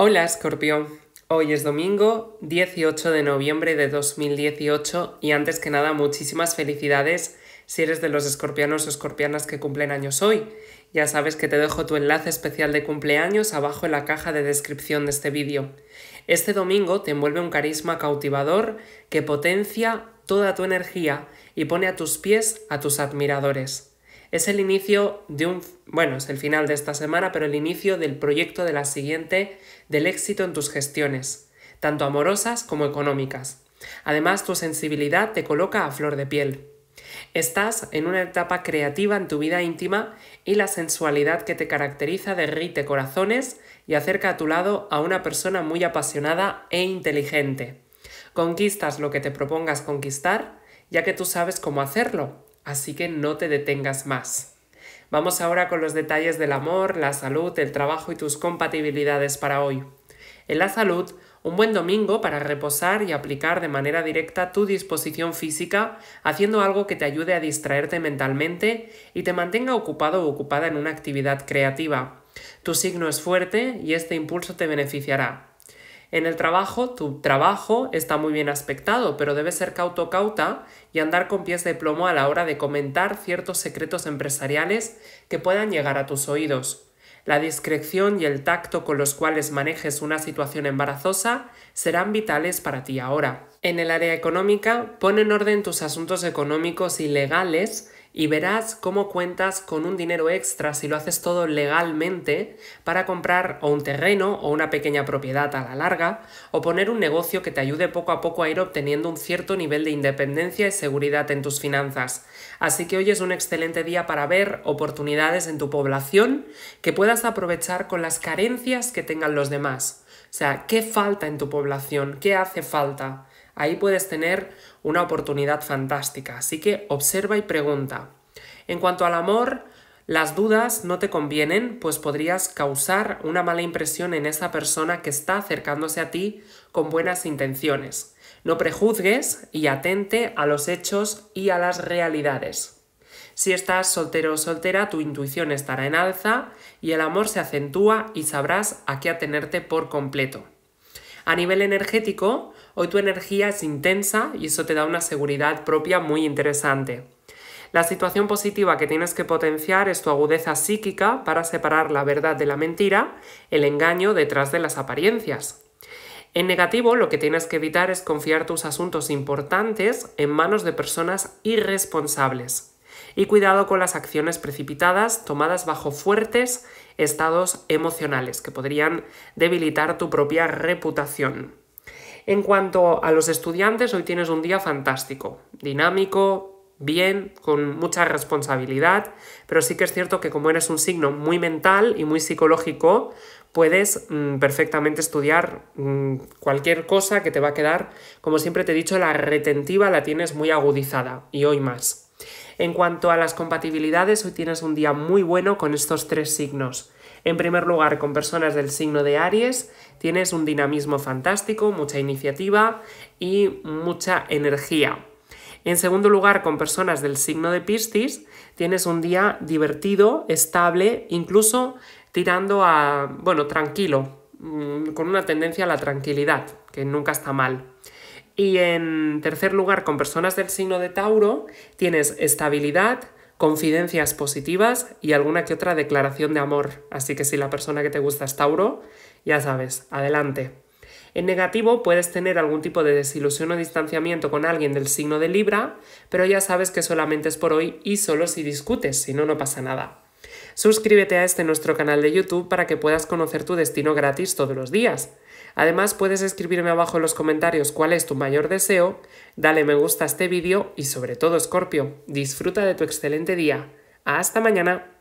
Hola Escorpio, hoy es domingo 18 de noviembre de 2018 y antes que nada muchísimas felicidades si eres de los escorpianos o escorpianas que cumplen años hoy. Ya sabes que te dejo tu enlace especial de cumpleaños abajo en la caja de descripción de este vídeo. Este domingo te envuelve un carisma cautivador que potencia toda tu energía y pone a tus pies a tus admiradores. Es el inicio de un, bueno, es el final de esta semana, pero el inicio del proyecto de la siguiente, del éxito en tus gestiones, tanto amorosas como económicas. Además, tu sensibilidad te coloca a flor de piel. Estás en una etapa creativa en tu vida íntima y la sensualidad que te caracteriza derrite corazones y acerca a tu lado a una persona muy apasionada e inteligente. Conquistas lo que te propongas conquistar, ya que tú sabes cómo hacerlo así que no te detengas más. Vamos ahora con los detalles del amor, la salud, el trabajo y tus compatibilidades para hoy. En la salud, un buen domingo para reposar y aplicar de manera directa tu disposición física, haciendo algo que te ayude a distraerte mentalmente y te mantenga ocupado o ocupada en una actividad creativa. Tu signo es fuerte y este impulso te beneficiará. En el trabajo, tu trabajo está muy bien aspectado, pero debes ser cauto cauta y andar con pies de plomo a la hora de comentar ciertos secretos empresariales que puedan llegar a tus oídos. La discreción y el tacto con los cuales manejes una situación embarazosa serán vitales para ti ahora. En el área económica, pon en orden tus asuntos económicos y legales y verás cómo cuentas con un dinero extra si lo haces todo legalmente para comprar o un terreno o una pequeña propiedad a la larga o poner un negocio que te ayude poco a poco a ir obteniendo un cierto nivel de independencia y seguridad en tus finanzas. Así que hoy es un excelente día para ver oportunidades en tu población que puedas aprovechar con las carencias que tengan los demás. O sea, ¿qué falta en tu población? ¿Qué hace falta? Ahí puedes tener una oportunidad fantástica. Así que observa y pregunta. En cuanto al amor, las dudas no te convienen, pues podrías causar una mala impresión en esa persona que está acercándose a ti con buenas intenciones. No prejuzgues y atente a los hechos y a las realidades. Si estás soltero o soltera, tu intuición estará en alza y el amor se acentúa y sabrás a qué atenerte por completo. A nivel energético, hoy tu energía es intensa y eso te da una seguridad propia muy interesante. La situación positiva que tienes que potenciar es tu agudeza psíquica para separar la verdad de la mentira, el engaño detrás de las apariencias. En negativo, lo que tienes que evitar es confiar tus asuntos importantes en manos de personas irresponsables y cuidado con las acciones precipitadas tomadas bajo fuertes estados emocionales que podrían debilitar tu propia reputación. En cuanto a los estudiantes, hoy tienes un día fantástico, dinámico, bien, con mucha responsabilidad, pero sí que es cierto que como eres un signo muy mental y muy psicológico, puedes mm, perfectamente estudiar mm, cualquier cosa que te va a quedar, como siempre te he dicho, la retentiva la tienes muy agudizada y hoy más. En cuanto a las compatibilidades, hoy tienes un día muy bueno con estos tres signos. En primer lugar, con personas del signo de Aries, tienes un dinamismo fantástico, mucha iniciativa y mucha energía. En segundo lugar, con personas del signo de Piscis, tienes un día divertido, estable, incluso tirando a, bueno, tranquilo, mm, con una tendencia a la tranquilidad, que nunca está mal. Y en tercer lugar, con personas del signo de Tauro, tienes estabilidad, confidencias positivas y alguna que otra declaración de amor. Así que si la persona que te gusta es Tauro, ya sabes, adelante. En negativo puedes tener algún tipo de desilusión o distanciamiento con alguien del signo de Libra, pero ya sabes que solamente es por hoy y solo si discutes, si no, no pasa nada. Suscríbete a este nuestro canal de YouTube para que puedas conocer tu destino gratis todos los días. Además puedes escribirme abajo en los comentarios cuál es tu mayor deseo, dale me gusta a este vídeo y sobre todo Scorpio, disfruta de tu excelente día. Hasta mañana.